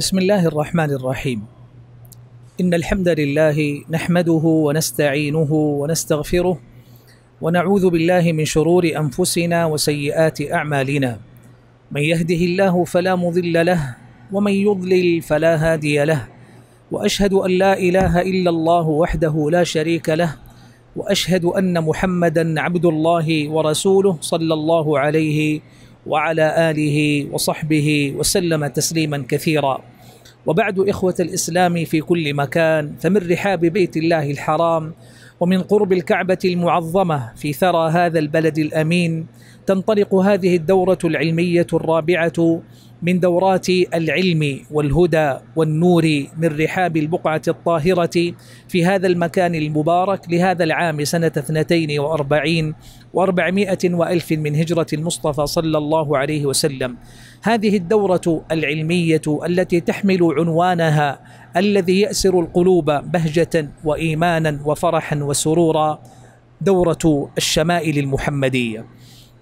بسم الله الرحمن الرحيم إن الحمد لله نحمده ونستعينه ونستغفره ونعوذ بالله من شرور أنفسنا وسيئات أعمالنا من يهده الله فلا مضل له ومن يضلل فلا هادي له وأشهد أن لا إله إلا الله وحده لا شريك له وأشهد أن محمدا عبد الله ورسوله صلى الله عليه وعلى آله وصحبه وسلم تسليما كثيرا وبعد إخوة الإسلام في كل مكان فمن رحاب بيت الله الحرام ومن قرب الكعبة المعظمة في ثرى هذا البلد الأمين تنطلق هذه الدورة العلمية الرابعة من دورات العلم والهدى والنور من رحاب البقعة الطاهرة في هذا المكان المبارك لهذا العام سنة 42 و400 وألف من هجرة المصطفى صلى الله عليه وسلم هذه الدورة العلمية التي تحمل عنوانها الذي يأسر القلوب بهجة وإيمانا وفرحا وسرورا دورة الشمائل المحمدية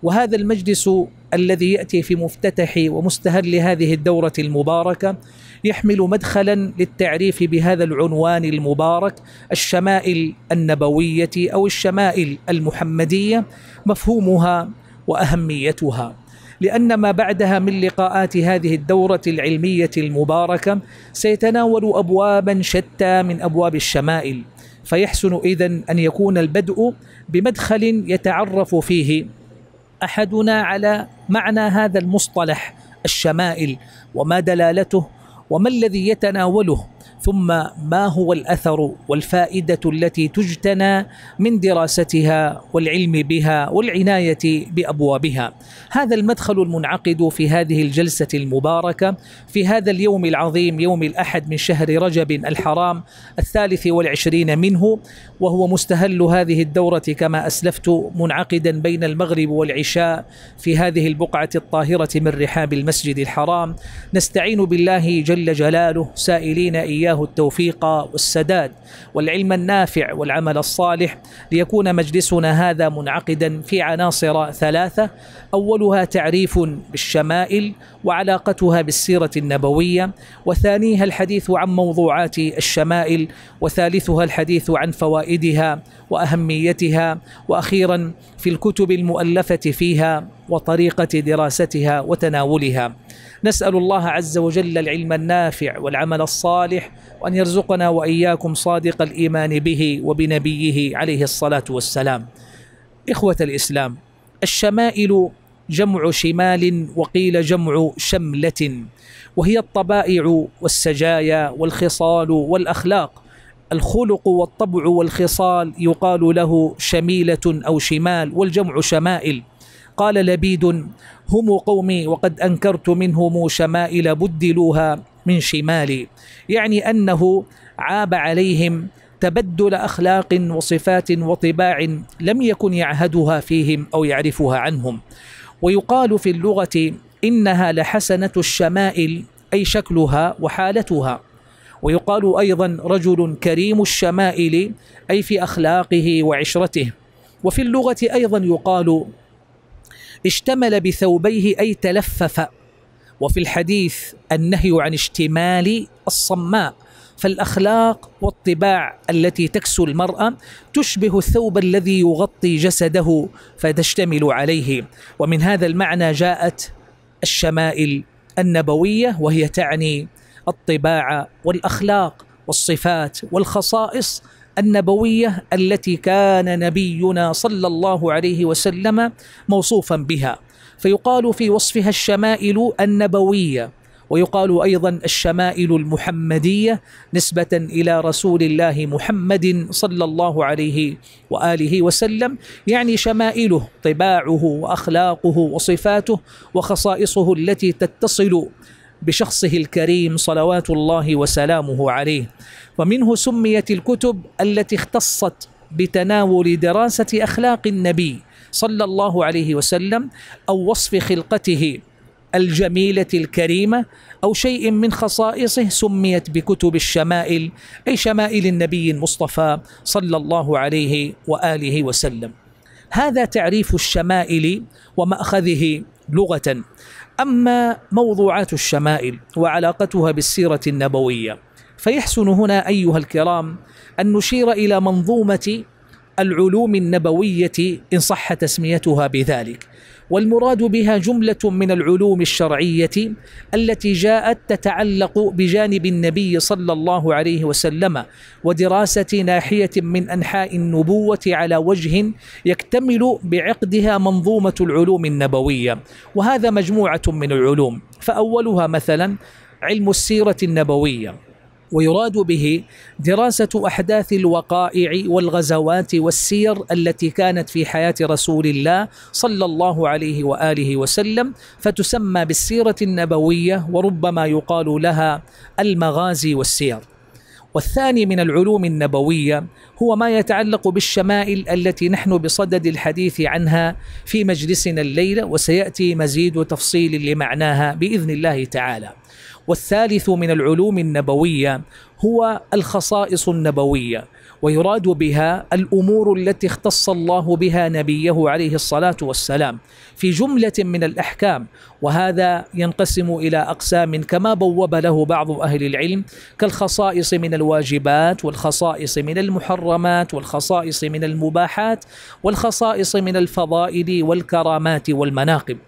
وهذا المجلس الذي ياتي في مفتتح ومستهل هذه الدوره المباركه يحمل مدخلا للتعريف بهذا العنوان المبارك الشمائل النبويه او الشمائل المحمديه مفهومها واهميتها لأن ما بعدها من لقاءات هذه الدورة العلمية المباركة سيتناول أبوابا شتى من أبواب الشمائل فيحسن إذا أن يكون البدء بمدخل يتعرف فيه أحدنا على معنى هذا المصطلح الشمائل وما دلالته وما الذي يتناوله ثم ما هو الاثر والفائده التي تجتنى من دراستها والعلم بها والعنايه بابوابها. هذا المدخل المنعقد في هذه الجلسه المباركه في هذا اليوم العظيم يوم الاحد من شهر رجب الحرام الثالث والعشرين منه وهو مستهل هذه الدوره كما اسلفت منعقدا بين المغرب والعشاء في هذه البقعه الطاهره من رحاب المسجد الحرام. نستعين بالله جل جلاله سائلين اياه واياه التوفيق والسداد والعلم النافع والعمل الصالح ليكون مجلسنا هذا منعقدا في عناصر ثلاثه اولها تعريف بالشمائل وعلاقتها بالسيره النبويه وثانيها الحديث عن موضوعات الشمائل وثالثها الحديث عن فوائدها واهميتها واخيرا في الكتب المؤلفه فيها وطريقه دراستها وتناولها نسأل الله عز وجل العلم النافع والعمل الصالح وأن يرزقنا وإياكم صادق الإيمان به وبنبيه عليه الصلاة والسلام إخوة الإسلام الشمائل جمع شمال وقيل جمع شملة وهي الطبائع والسجايا والخصال والأخلاق الخلق والطبع والخصال يقال له شميلة أو شمال والجمع شمائل قال لبيد هم قومي وقد أنكرت منهم شمائل بدلوها من شمالي يعني أنه عاب عليهم تبدل أخلاق وصفات وطباع لم يكن يعهدها فيهم أو يعرفها عنهم ويقال في اللغة إنها لحسنة الشمائل أي شكلها وحالتها ويقال أيضا رجل كريم الشمائل أي في أخلاقه وعشرته وفي اللغة أيضا يقال اشتمل بثوبيه أي تلفف وفي الحديث النهي عن اشتمال الصماء فالأخلاق والطباع التي تكسو المرأة تشبه الثوب الذي يغطي جسده فتشتمل عليه ومن هذا المعنى جاءت الشمائل النبوية وهي تعني الطباع والأخلاق والصفات والخصائص النبوية التي كان نبينا صلى الله عليه وسلم موصوفا بها فيقال في وصفها الشمائل النبوية ويقال أيضا الشمائل المحمدية نسبة إلى رسول الله محمد صلى الله عليه وآله وسلم يعني شمائله طباعه وأخلاقه وصفاته وخصائصه التي تتصل بشخصه الكريم صلوات الله وسلامه عليه ومنه سميت الكتب التي اختصت بتناول دراسة أخلاق النبي صلى الله عليه وسلم أو وصف خلقته الجميلة الكريمة أو شيء من خصائصه سميت بكتب الشمائل أي شمائل النبي المصطفى صلى الله عليه وآله وسلم هذا تعريف الشمائل ومأخذه لغة أما موضوعات الشمائل وعلاقتها بالسيرة النبوية فيحسن هنا أيها الكرام أن نشير إلى منظومة العلوم النبوية إن صح تسميتها بذلك والمراد بها جملة من العلوم الشرعية التي جاءت تتعلق بجانب النبي صلى الله عليه وسلم ودراسة ناحية من أنحاء النبوة على وجه يكتمل بعقدها منظومة العلوم النبوية وهذا مجموعة من العلوم فأولها مثلا علم السيرة النبوية ويراد به دراسة أحداث الوقائع والغزوات والسير التي كانت في حياة رسول الله صلى الله عليه وآله وسلم فتسمى بالسيرة النبوية وربما يقال لها المغازي والسير والثاني من العلوم النبوية هو ما يتعلق بالشمائل التي نحن بصدد الحديث عنها في مجلسنا الليلة وسيأتي مزيد تفصيل لمعناها بإذن الله تعالى والثالث من العلوم النبوية هو الخصائص النبوية ويراد بها الأمور التي اختص الله بها نبيه عليه الصلاة والسلام في جملة من الأحكام وهذا ينقسم إلى أقسام كما بوب له بعض أهل العلم كالخصائص من الواجبات والخصائص من المحرمات والخصائص من المباحات والخصائص من الفضائل والكرامات والمناقب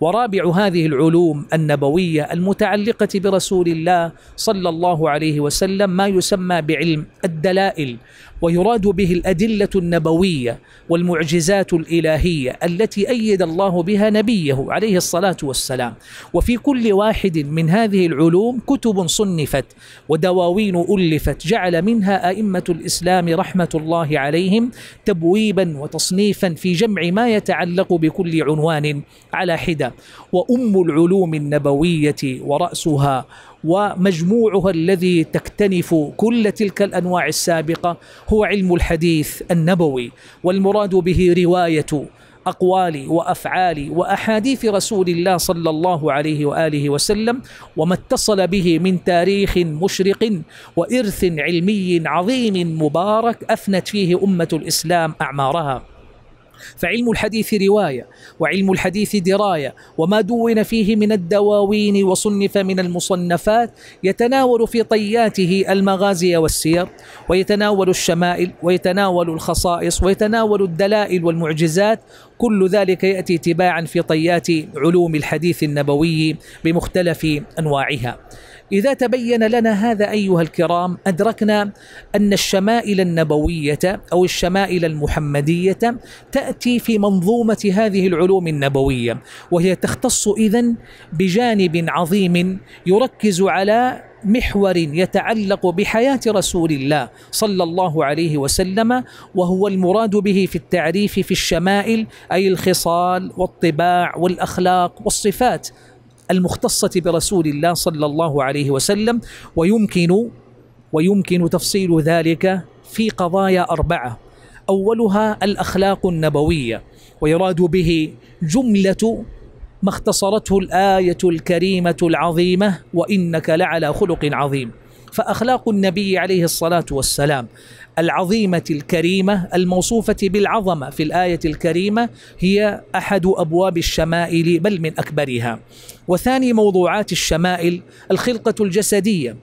ورابع هذه العلوم النبويه المتعلقه برسول الله صلى الله عليه وسلم ما يسمى بعلم الدلائل ويراد به الأدلة النبوية والمعجزات الإلهية التي أيد الله بها نبيه عليه الصلاة والسلام وفي كل واحد من هذه العلوم كتب صنفت ودواوين ألفت جعل منها أئمة الإسلام رحمة الله عليهم تبويبا وتصنيفا في جمع ما يتعلق بكل عنوان على حدة وأم العلوم النبوية ورأسها ومجموعها الذي تكتنف كل تلك الانواع السابقه هو علم الحديث النبوي والمراد به روايه اقوال وافعال واحاديث رسول الله صلى الله عليه واله وسلم وما اتصل به من تاريخ مشرق وارث علمي عظيم مبارك افنت فيه امه الاسلام اعمارها فعلم الحديث رواية وعلم الحديث دراية وما دون فيه من الدواوين وصنف من المصنفات يتناول في طياته المغازي والسير ويتناول الشمائل ويتناول الخصائص ويتناول الدلائل والمعجزات كل ذلك يأتي تباعا في طيات علوم الحديث النبوي بمختلف أنواعها إذا تبين لنا هذا أيها الكرام أدركنا أن الشمائل النبوية أو الشمائل المحمدية تأتي في منظومة هذه العلوم النبوية وهي تختص إذن بجانب عظيم يركز على محور يتعلق بحياة رسول الله صلى الله عليه وسلم وهو المراد به في التعريف في الشمائل أي الخصال والطباع والأخلاق والصفات المختصة برسول الله صلى الله عليه وسلم ويمكن ويمكن تفصيل ذلك في قضايا أربعة أولها الأخلاق النبوية ويراد به جملة ما اختصرته الآية الكريمة العظيمة وإنك لعلى خلق عظيم فأخلاق النبي عليه الصلاة والسلام العظيمة الكريمة الموصوفة بالعظمة في الآية الكريمة هي أحد أبواب الشمائل بل من أكبرها وثاني موضوعات الشمائل الخلقة الجسدية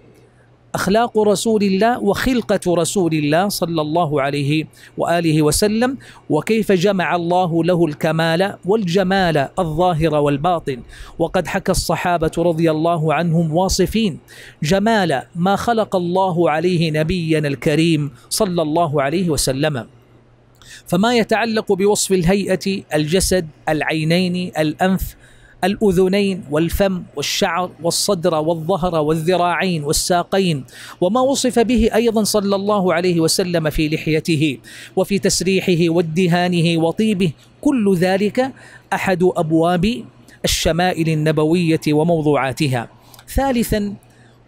أخلاق رسول الله وخلقة رسول الله صلى الله عليه وآله وسلم وكيف جمع الله له الكمال والجمال الظاهر والباطن وقد حكى الصحابة رضي الله عنهم واصفين جمال ما خلق الله عليه نبينا الكريم صلى الله عليه وسلم فما يتعلق بوصف الهيئة الجسد العينين الأنف الأذنين والفم والشعر والصدر والظهر والذراعين والساقين وما وصف به أيضا صلى الله عليه وسلم في لحيته وفي تسريحه والدهانه وطيبه كل ذلك أحد أبواب الشمائل النبوية وموضوعاتها ثالثا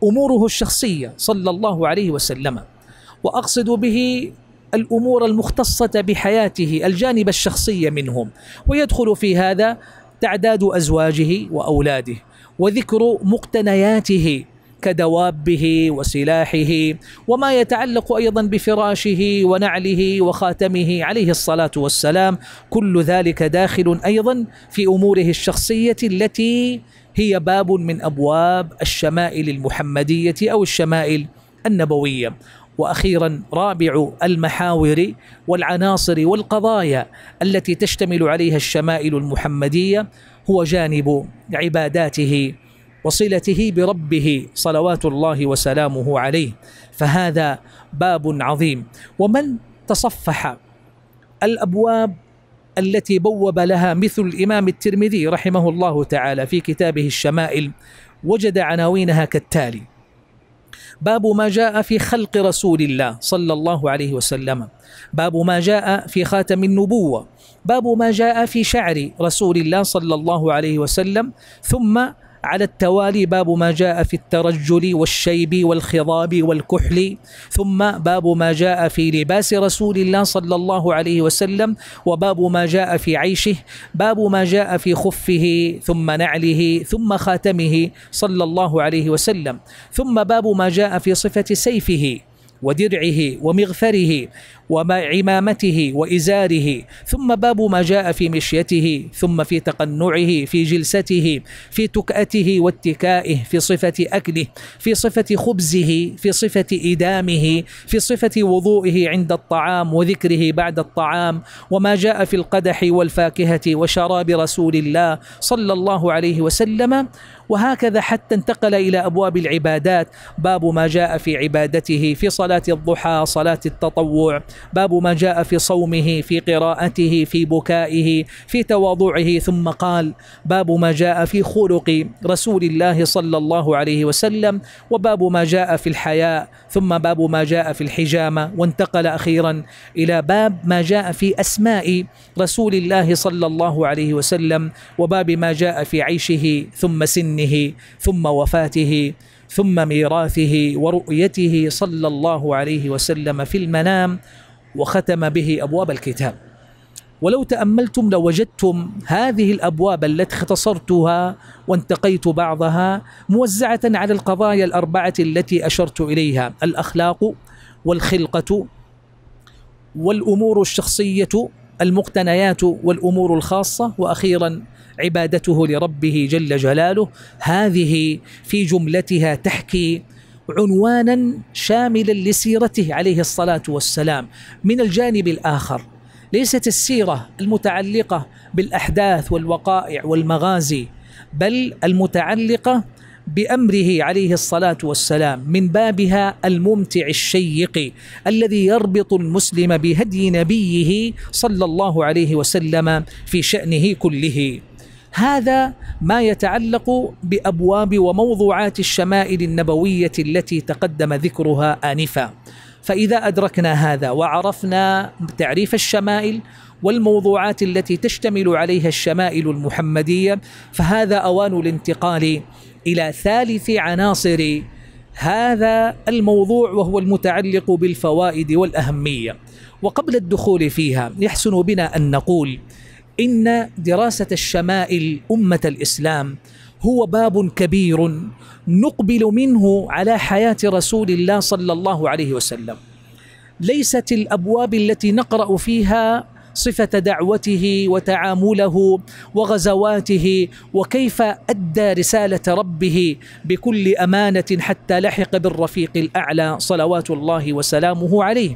أموره الشخصية صلى الله عليه وسلم وأقصد به الأمور المختصة بحياته الجانب الشخصي منهم ويدخل في هذا تعداد ازواجه واولاده وذكر مقتنياته كدوابه وسلاحه وما يتعلق ايضا بفراشه ونعله وخاتمه عليه الصلاه والسلام كل ذلك داخل ايضا في اموره الشخصيه التي هي باب من ابواب الشمائل المحمديه او الشمائل النبويه واخيرا رابع المحاور والعناصر والقضايا التي تشتمل عليها الشمائل المحمديه هو جانب عباداته وصلته بربه صلوات الله وسلامه عليه فهذا باب عظيم ومن تصفح الابواب التي بوب لها مثل الامام الترمذي رحمه الله تعالى في كتابه الشمائل وجد عناوينها كالتالي باب ما جاء في خلق رسول الله صلى الله عليه وسلم باب ما جاء في خاتم النبوة باب ما جاء في شعر رسول الله صلى الله عليه وسلم ثم على التوالي باب ما جاء في الترجل والشيب والخضاب والكحل ثم باب ما جاء في لباس رسول الله صلى الله عليه وسلم وباب ما جاء في عيشه باب ما جاء في خفه ثم نعله ثم خاتمه صلى الله عليه وسلم ثم باب ما جاء في صفه سيفه ودرعه ومغفره وعمامته وإزاره ثم باب ما جاء في مشيته ثم في تقنعه في جلسته في تكأته واتكائه في صفة أكله في صفة خبزه في صفة إدامه في صفة وضوئه عند الطعام وذكره بعد الطعام وما جاء في القدح والفاكهة وشراب رسول الله صلى الله عليه وسلم وهكذا حتى انتقل إلى أبواب العبادات باب ما جاء في عبادته في صلاة الضحى صلاة التطوع باب ما جاء في صومه في قراءته في بكائه في تواضعه ثم قال باب ما جاء في خلق رسول الله صلى الله عليه وسلم وباب ما جاء في الحياء ثم باب ما جاء في الحجامة وانتقل أخيرا إلى باب ما جاء في أسماء رسول الله صلى الله عليه وسلم وباب ما جاء في عيشه ثم سنه ثم وفاته ثم ميراثه ورؤيته صلى الله عليه وسلم في المنام وختم به أبواب الكتاب ولو تأملتم لوجدتم لو هذه الأبواب التي اختصرتها وانتقيت بعضها موزعة على القضايا الأربعة التي أشرت إليها الأخلاق والخلقة والأمور الشخصية المقتنيات والأمور الخاصة وأخيرا عبادته لربه جل جلاله هذه في جملتها تحكي عنوانا شاملا لسيرته عليه الصلاه والسلام من الجانب الاخر ليست السيره المتعلقه بالاحداث والوقائع والمغازي بل المتعلقه بامره عليه الصلاه والسلام من بابها الممتع الشيق الذي يربط المسلم بهدي نبيه صلى الله عليه وسلم في شانه كله هذا ما يتعلق بابواب وموضوعات الشمائل النبويه التي تقدم ذكرها انفا فاذا ادركنا هذا وعرفنا تعريف الشمائل والموضوعات التي تشتمل عليها الشمائل المحمديه فهذا اوان الانتقال الى ثالث عناصر هذا الموضوع وهو المتعلق بالفوائد والاهميه وقبل الدخول فيها يحسن بنا ان نقول ان دراسه الشمائل امه الاسلام هو باب كبير نقبل منه على حياه رسول الله صلى الله عليه وسلم ليست الابواب التي نقرا فيها صفه دعوته وتعامله وغزواته وكيف ادى رساله ربه بكل امانه حتى لحق بالرفيق الاعلى صلوات الله وسلامه عليه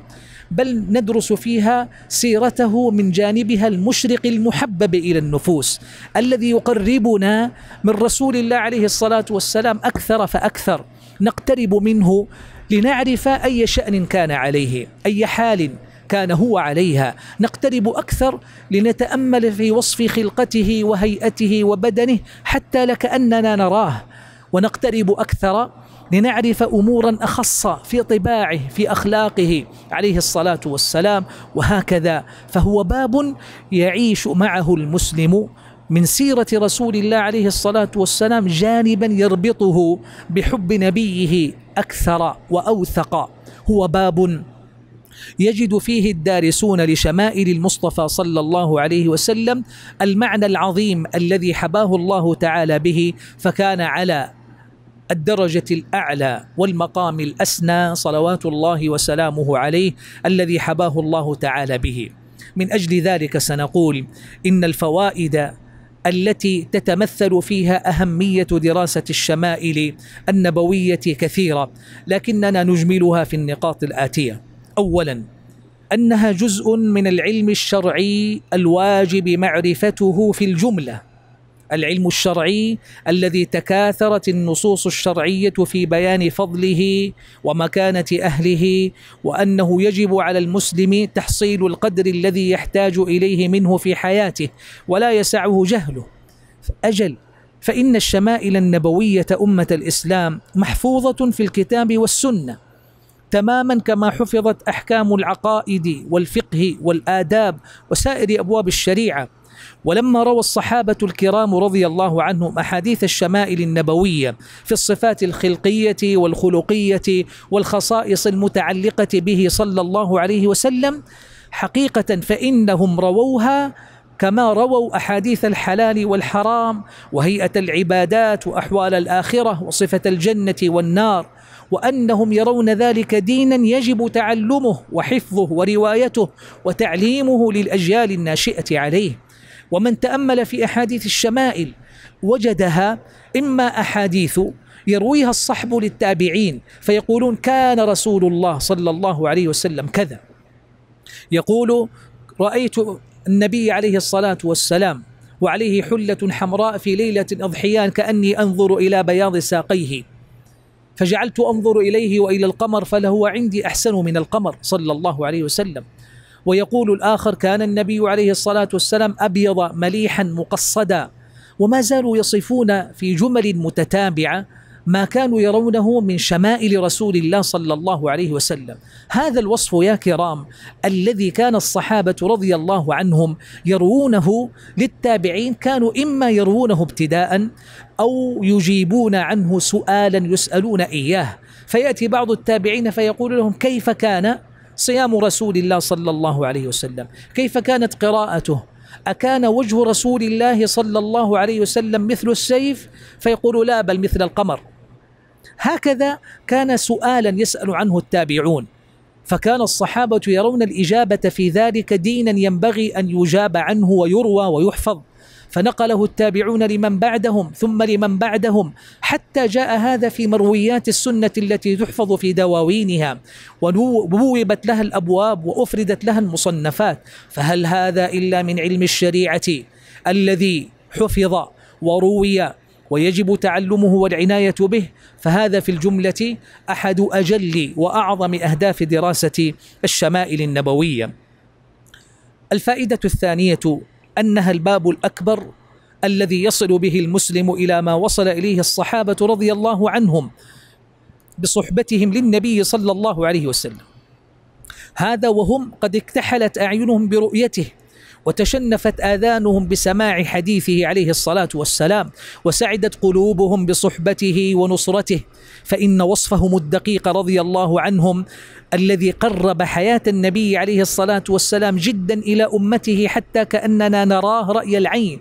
بل ندرس فيها سيرته من جانبها المشرق المحبب إلى النفوس الذي يقربنا من رسول الله عليه الصلاة والسلام أكثر فأكثر نقترب منه لنعرف أي شأن كان عليه أي حال كان هو عليها نقترب أكثر لنتأمل في وصف خلقته وهيئته وبدنه حتى لكأننا نراه ونقترب أكثر لنعرف امورا اخص في طباعه في اخلاقه عليه الصلاه والسلام وهكذا فهو باب يعيش معه المسلم من سيرة رسول الله عليه الصلاة والسلام جانبا يربطه بحب نبيه أكثر وأوثق هو باب يجد فيه الدارسون لشمائل المصطفى صلى الله عليه وسلم المعنى العظيم الذي حباه الله تعالى به فكان على الدرجة الأعلى والمقام الأسنى صلوات الله وسلامه عليه الذي حباه الله تعالى به من أجل ذلك سنقول إن الفوائد التي تتمثل فيها أهمية دراسة الشمائل النبوية كثيرة لكننا نجملها في النقاط الآتية أولاً أنها جزء من العلم الشرعي الواجب معرفته في الجملة العلم الشرعي الذي تكاثرت النصوص الشرعيه في بيان فضله ومكانه اهله وانه يجب على المسلم تحصيل القدر الذي يحتاج اليه منه في حياته ولا يسعه جهله اجل فان الشمائل النبويه امه الاسلام محفوظه في الكتاب والسنه تماما كما حفظت احكام العقائد والفقه والاداب وسائر ابواب الشريعه ولما روى الصحابة الكرام رضي الله عنهم أحاديث الشمائل النبوية في الصفات الخلقية والخلقية والخصائص المتعلقة به صلى الله عليه وسلم حقيقة فإنهم رووها كما رووا أحاديث الحلال والحرام وهيئة العبادات وأحوال الآخرة وصفة الجنة والنار وانهم يرون ذلك دينا يجب تعلمه وحفظه وروايته وتعليمه للاجيال الناشئه عليه ومن تأمل في أحاديث الشمائل وجدها إما أحاديث يرويها الصحب للتابعين فيقولون كان رسول الله صلى الله عليه وسلم كذا يقول رأيت النبي عليه الصلاة والسلام وعليه حلة حمراء في ليلة أضحيان كأني أنظر إلى بياض ساقيه فجعلت أنظر إليه وإلى القمر فلهو عندي أحسن من القمر صلى الله عليه وسلم ويقول الآخر كان النبي عليه الصلاة والسلام أبيض مليحا مقصدا وما زالوا يصفون في جمل متتابعة ما كانوا يرونه من شمائل رسول الله صلى الله عليه وسلم هذا الوصف يا كرام الذي كان الصحابة رضي الله عنهم يروونه للتابعين كانوا إما يروونه ابتداء أو يجيبون عنه سؤالا يسألون إياه فيأتي بعض التابعين فيقول لهم كيف كان صيام رسول الله صلى الله عليه وسلم كيف كانت قراءته أكان وجه رسول الله صلى الله عليه وسلم مثل السيف فيقول لا بل مثل القمر هكذا كان سؤالا يسأل عنه التابعون فكان الصحابة يرون الإجابة في ذلك دينا ينبغي أن يجاب عنه ويروى ويحفظ فنقله التابعون لمن بعدهم ثم لمن بعدهم حتى جاء هذا في مرويات السنة التي تحفظ في دواوينها وبوبت لها الأبواب وأفردت لها المصنفات فهل هذا إلا من علم الشريعة الذي حفظ وروي ويجب تعلمه والعناية به فهذا في الجملة أحد أجل وأعظم أهداف دراسة الشمائل النبوية الفائدة الثانية أنها الباب الأكبر الذي يصل به المسلم إلى ما وصل إليه الصحابة رضي الله عنهم بصحبتهم للنبي صلى الله عليه وسلم هذا وهم قد اكتحلت أعينهم برؤيته وتشنفت آذانهم بسماع حديثه عليه الصلاة والسلام وسعدت قلوبهم بصحبته ونصرته فإن وصفهم الدقيق رضي الله عنهم الذي قرب حياة النبي عليه الصلاة والسلام جدا إلى أمته حتى كأننا نراه رأي العين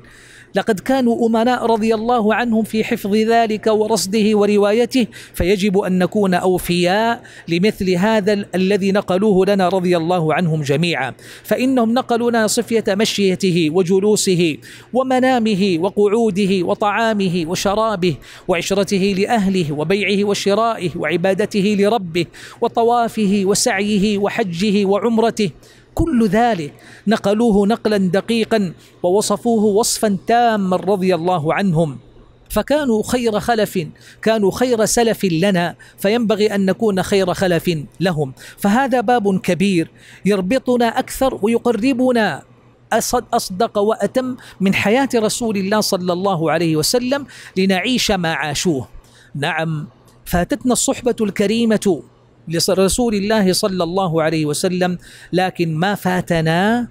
لقد كانوا أمناء رضي الله عنهم في حفظ ذلك ورصده وروايته فيجب أن نكون أوفياء لمثل هذا الذي نقلوه لنا رضي الله عنهم جميعا فإنهم نقلوا لنا صفية مشيته وجلوسه ومنامه وقعوده وطعامه وشرابه وعشرته لأهله وبيعه وشرائه وعبادته لربه وطوافه وسعيه وحجه وعمرته كل ذلك نقلوه نقلا دقيقا ووصفوه وصفا تاما رضي الله عنهم فكانوا خير خلف كانوا خير سلف لنا فينبغي أن نكون خير خلف لهم فهذا باب كبير يربطنا أكثر ويقربنا أصدق وأتم من حياة رسول الله صلى الله عليه وسلم لنعيش ما عاشوه نعم فاتتنا الصحبة الكريمة لرسول الله صلى الله عليه وسلم لكن ما فاتنا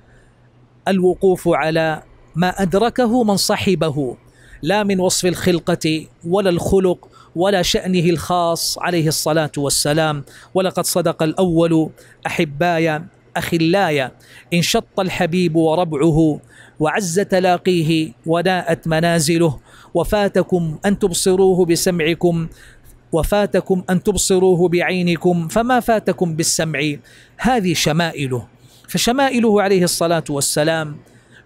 الوقوف على ما أدركه من صحبه لا من وصف الخلقة ولا الخلق ولا شأنه الخاص عليه الصلاة والسلام ولقد صدق الأول أحباي ان انشط الحبيب وربعه وعز تلاقيه وداءت منازله وفاتكم أن تبصروه بسمعكم وفاتكم أن تبصروه بعينكم فما فاتكم بالسمع هذه شمائله فشمائله عليه الصلاة والسلام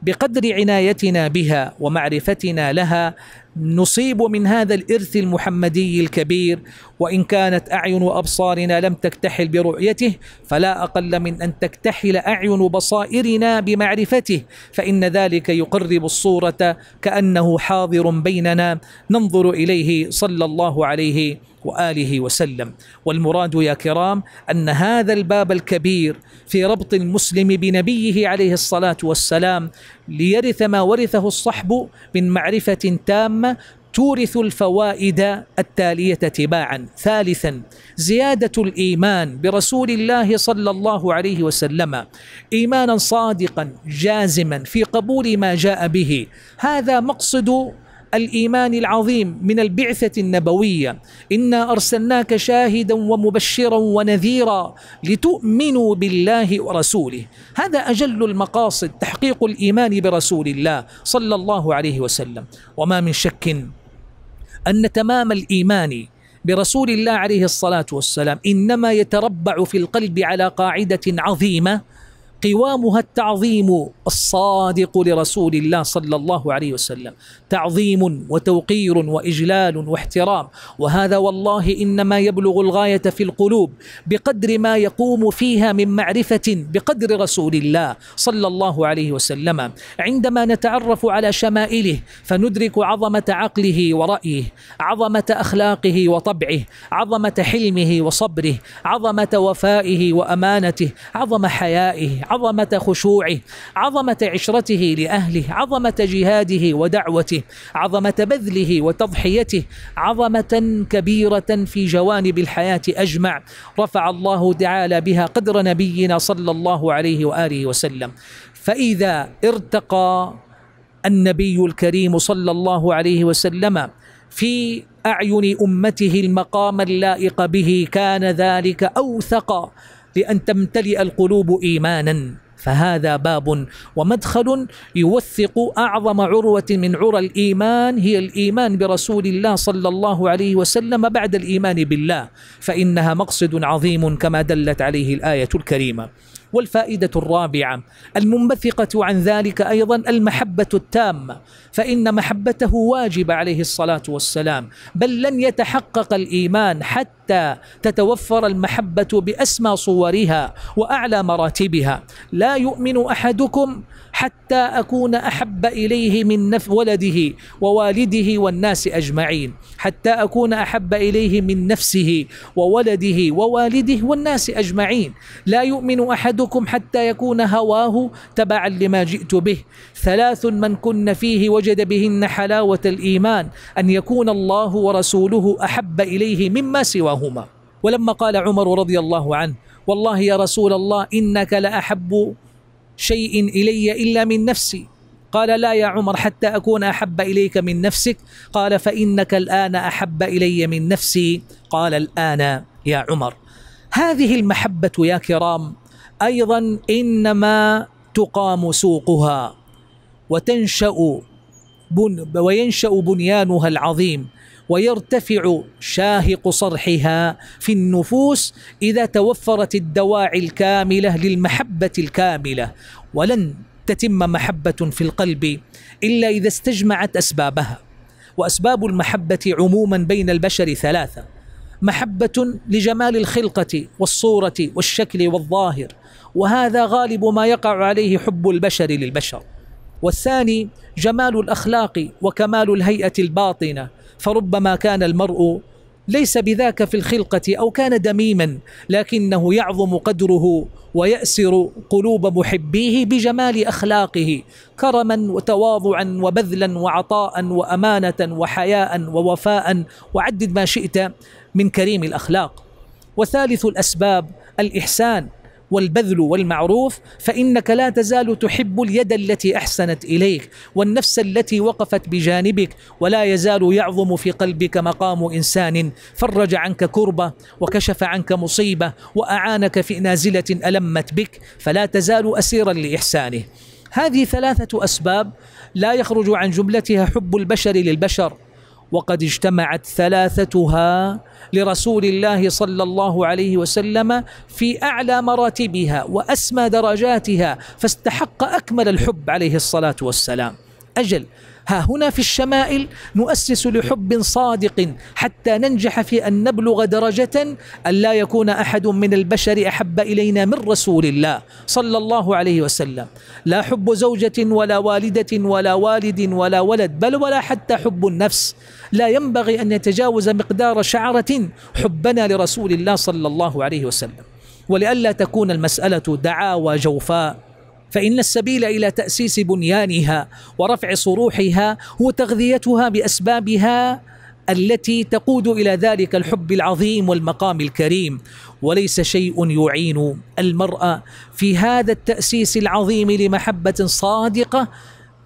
بقدر عنايتنا بها ومعرفتنا لها نصيب من هذا الإرث المحمدي الكبير وإن كانت أعين أبصارنا لم تكتحل برؤيته فلا أقل من أن تكتحل أعين بصائرنا بمعرفته فإن ذلك يقرب الصورة كأنه حاضر بيننا ننظر إليه صلى الله عليه وسلم واله وسلم والمراد يا كرام ان هذا الباب الكبير في ربط المسلم بنبيه عليه الصلاه والسلام ليرث ما ورثه الصحب من معرفه تامه تورث الفوائد التاليه تباعا ثالثا زياده الايمان برسول الله صلى الله عليه وسلم ايمانا صادقا جازما في قبول ما جاء به هذا مقصد الايمان العظيم من البعثه النبويه انا ارسلناك شاهدا ومبشرا ونذيرا لتؤمنوا بالله ورسوله هذا اجل المقاصد تحقيق الايمان برسول الله صلى الله عليه وسلم وما من شك ان تمام الايمان برسول الله عليه الصلاه والسلام انما يتربع في القلب على قاعده عظيمه قوامها التعظيم الصادق لرسول الله صلى الله عليه وسلم تعظيم وتوقير واجلال واحترام وهذا والله انما يبلغ الغايه في القلوب بقدر ما يقوم فيها من معرفه بقدر رسول الله صلى الله عليه وسلم عندما نتعرف على شمائله فندرك عظمه عقله ورايه عظمه اخلاقه وطبعه عظمه حلمه وصبره عظمه وفائه وامانته عظم حيائه عظمه خشوعه عظمه عشرته لاهله عظمه جهاده ودعوته عظمه بذله وتضحيته عظمه كبيره في جوانب الحياه اجمع رفع الله تعالى بها قدر نبينا صلى الله عليه واله وسلم فاذا ارتقى النبي الكريم صلى الله عليه وسلم في اعين امته المقام اللائق به كان ذلك اوثق لأن تمتلئ القلوب إيمانا فهذا باب ومدخل يوثق اعظم عروه من عرى الايمان هي الايمان برسول الله صلى الله عليه وسلم بعد الايمان بالله فانها مقصد عظيم كما دلت عليه الايه الكريمه والفائدة الرابعة المنبثقة عن ذلك أيضا المحبة التامة فإن محبته واجبة عليه الصلاة والسلام بل لن يتحقق الإيمان حتى تتوفر المحبة بأسمى صورها وأعلى مراتبها لا يؤمن أحدكم حتى أكون أحب إليه من نف ولده ووالده والناس أجمعين حتى أكون أحب إليه من نفسه وولده ووالده والناس أجمعين لا يؤمن أحدكم أحدكم حتى يكون هواه تبعا لما جئت به ثلاث من كن فيه وجد بهن حلاوة الإيمان أن يكون الله ورسوله أحب إليه مما سواهما ولما قال عمر رضي الله عنه والله يا رسول الله إنك لأحب شيء إلي إلا من نفسي قال لا يا عمر حتى أكون أحب إليك من نفسك قال فإنك الآن أحب إلي من نفسي قال الآن يا عمر هذه المحبة يا كرام ايضا انما تقام سوقها وتنشا بن وينشا بنيانها العظيم ويرتفع شاهق صرحها في النفوس اذا توفرت الدواعي الكامله للمحبه الكامله ولن تتم محبه في القلب الا اذا استجمعت اسبابها واسباب المحبه عموما بين البشر ثلاثه محبه لجمال الخلقه والصوره والشكل والظاهر وهذا غالب ما يقع عليه حب البشر للبشر والثاني جمال الاخلاق وكمال الهيئه الباطنه فربما كان المرء ليس بذاك في الخلقة أو كان دميما لكنه يعظم قدره ويأسر قلوب محبيه بجمال أخلاقه كرما وتواضعا وبذلا وعطاء وأمانة وحياء ووفاء وعدد ما شئت من كريم الأخلاق وثالث الأسباب الإحسان والبذل والمعروف فإنك لا تزال تحب اليد التي أحسنت إليك والنفس التي وقفت بجانبك ولا يزال يعظم في قلبك مقام إنسان فرج عنك كربة وكشف عنك مصيبة وأعانك في نازلة ألمت بك فلا تزال أسيرا لإحسانه هذه ثلاثة أسباب لا يخرج عن جملتها حب البشر للبشر وقد اجتمعت ثلاثتها لرسول الله صلى الله عليه وسلم في اعلى مراتبها واسمى درجاتها فاستحق اكمل الحب عليه الصلاه والسلام اجل ها هنا في الشمائل نؤسس لحب صادق حتى ننجح في أن نبلغ درجة أن لا يكون أحد من البشر أحب إلينا من رسول الله صلى الله عليه وسلم لا حب زوجة ولا والدة ولا والد ولا ولد بل ولا حتى حب النفس لا ينبغي أن يتجاوز مقدار شعرة حبنا لرسول الله صلى الله عليه وسلم ولئلا تكون المسألة دعاوى جوفاء فإن السبيل إلى تأسيس بنيانها ورفع صروحها هو تغذيتها بأسبابها التي تقود الى ذلك الحب العظيم والمقام الكريم وليس شيء يعين المراه في هذا التاسيس العظيم لمحبه صادقه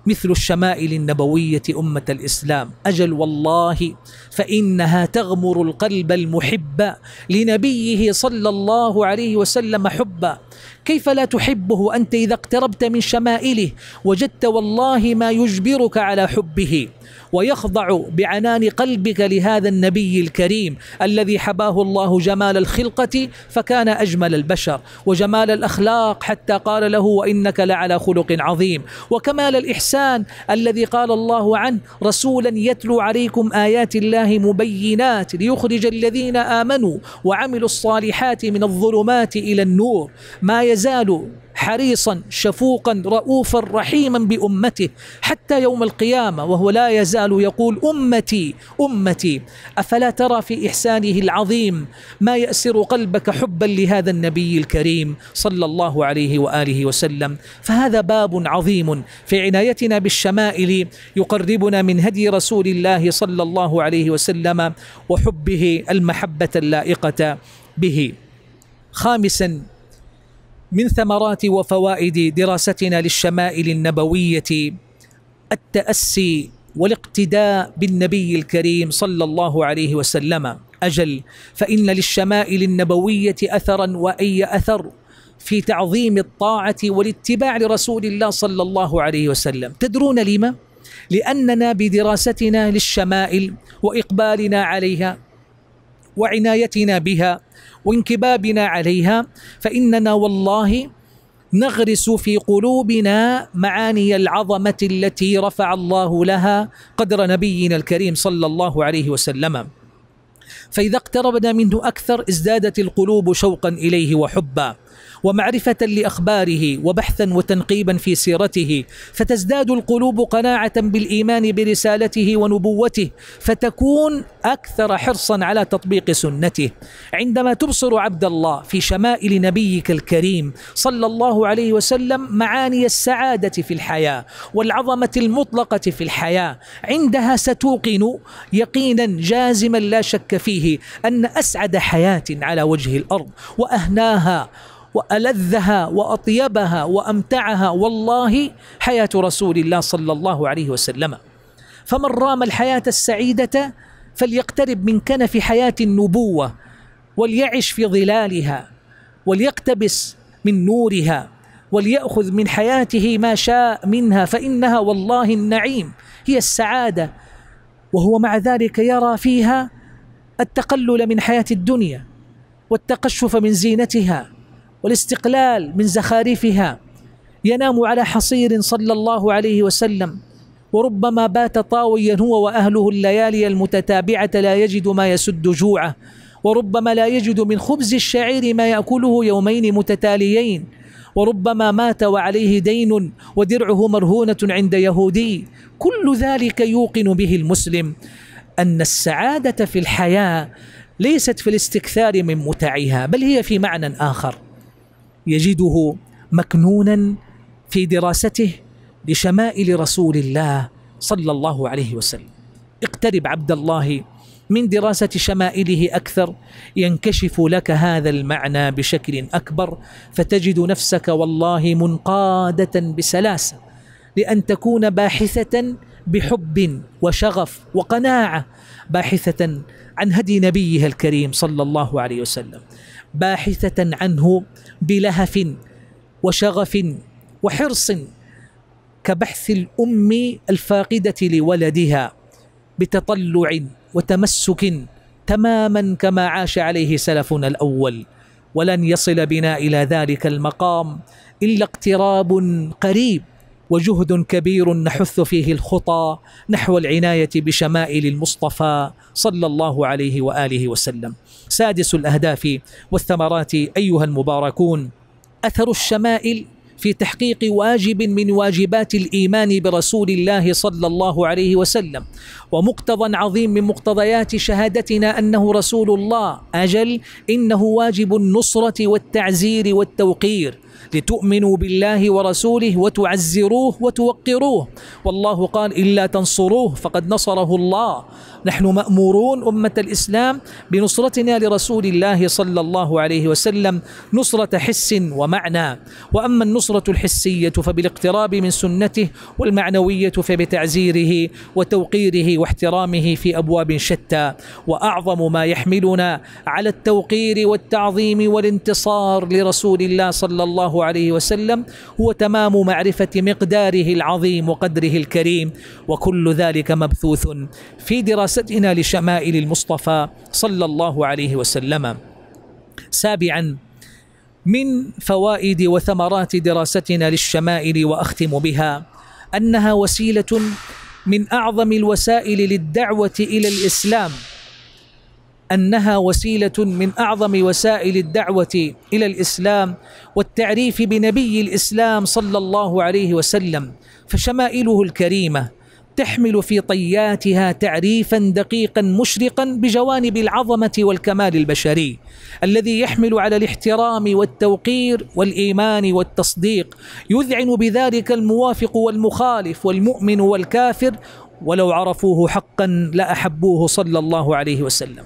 مثل الشمائل النبويه امه الاسلام اجل والله فانها تغمر القلب المحب لنبيه صلى الله عليه وسلم حبا كيف لا تحبه أنت إذا اقتربت من شمائله وجدت والله ما يجبرك على حبه ويخضع بعنان قلبك لهذا النبي الكريم الذي حباه الله جمال الخلقة فكان أجمل البشر وجمال الأخلاق حتى قال له وإنك لعلى خلق عظيم وكمال الإحسان الذي قال الله عنه رسولا يتلو عليكم آيات الله مبينات ليخرج الذين آمنوا وعملوا الصالحات من الظلمات إلى النور ما يزال يزال حريصا شفوقا رؤوفا رحيما بأمته حتى يوم القيامة وهو لا يزال يقول أمتي أمتي أفلا ترى في إحسانه العظيم ما يأسر قلبك حبا لهذا النبي الكريم صلى الله عليه وآله وسلم فهذا باب عظيم في عنايتنا بالشمائل يقربنا من هدي رسول الله صلى الله عليه وسلم وحبه المحبة اللائقة به خامسا من ثمرات وفوائد دراستنا للشمائل النبويه التاسي والاقتداء بالنبي الكريم صلى الله عليه وسلم اجل فان للشمائل النبويه اثرا واي اثر في تعظيم الطاعه والاتباع لرسول الله صلى الله عليه وسلم تدرون لما لاننا بدراستنا للشمائل واقبالنا عليها وعنايتنا بها وانكبابنا عليها فإننا والله نغرس في قلوبنا معاني العظمة التي رفع الله لها قدر نبينا الكريم صلى الله عليه وسلم فإذا اقتربنا منه أكثر ازدادت القلوب شوقا إليه وحبا ومعرفة لأخباره وبحثا وتنقيبا في سيرته فتزداد القلوب قناعة بالإيمان برسالته ونبوته فتكون أكثر حرصا على تطبيق سنته عندما تبصر عبد الله في شمائل نبيك الكريم صلى الله عليه وسلم معاني السعادة في الحياة والعظمة المطلقة في الحياة عندها ستوقن يقينا جازما لا شك فيه أن أسعد حياة على وجه الأرض وأهناها والذها واطيبها وامتعها والله حياه رسول الله صلى الله عليه وسلم فمن رام الحياه السعيده فليقترب من كنف حياه النبوه وليعش في ظلالها وليقتبس من نورها وليأخذ من حياته ما شاء منها فإنها والله النعيم هي السعادة وهو مع ذلك يرى فيها التقلل من حياة الدنيا والتقشف من زينتها والاستقلال من زخارفها ينام على حصير صلى الله عليه وسلم وربما بات طاويا هو واهله الليالي المتتابعه لا يجد ما يسد جوعه وربما لا يجد من خبز الشعير ما ياكله يومين متتاليين وربما مات وعليه دين ودرعه مرهونه عند يهودي كل ذلك يوقن به المسلم ان السعاده في الحياه ليست في الاستكثار من متعها بل هي في معنى اخر يجده مكنونا في دراسته لشمائل رسول الله صلى الله عليه وسلم اقترب عبد الله من دراسة شمائله أكثر ينكشف لك هذا المعنى بشكل أكبر فتجد نفسك والله منقادة بسلاسة لأن تكون باحثة بحب وشغف وقناعة باحثة عن هدي نبيها الكريم صلى الله عليه وسلم باحثة عنه بلهف وشغف وحرص كبحث الأم الفاقدة لولدها بتطلع وتمسك تماما كما عاش عليه سلفنا الأول ولن يصل بنا إلى ذلك المقام إلا اقتراب قريب وجهد كبير نحث فيه الخطى نحو العناية بشمائل المصطفى صلى الله عليه وآله وسلم سادس الأهداف والثمرات أيها المباركون أثر الشمائل في تحقيق واجب من واجبات الايمان برسول الله صلى الله عليه وسلم ومقتضى عظيم من مقتضيات شهادتنا انه رسول الله اجل انه واجب النصره والتعزير والتوقير لتؤمنوا بالله ورسوله وتعزروه وتوقروه والله قال إلا تنصروه فقد نصره الله نحن مأمورون أمة الإسلام بنصرتنا لرسول الله صلى الله عليه وسلم نصرة حس ومعنى وأما النصرة الحسية فبالاقتراب من سنته والمعنوية فبتعزيره وتوقيره واحترامه في أبواب شتى وأعظم ما يحملنا على التوقير والتعظيم والانتصار لرسول الله صلى الله الله عليه وسلم هو تمام معرفة مقداره العظيم وقدره الكريم وكل ذلك مبثوث في دراستنا لشمائل المصطفى صلى الله عليه وسلم سابعا من فوائد وثمرات دراستنا للشمائل واختم بها انها وسيله من اعظم الوسائل للدعوه الى الاسلام انها وسيله من اعظم وسائل الدعوه الى الاسلام والتعريف بنبي الاسلام صلى الله عليه وسلم فشمائله الكريمه تحمل في طياتها تعريفا دقيقا مشرقا بجوانب العظمه والكمال البشري الذي يحمل على الاحترام والتوقير والايمان والتصديق يذعن بذلك الموافق والمخالف والمؤمن والكافر ولو عرفوه حقا لاحبوه صلى الله عليه وسلم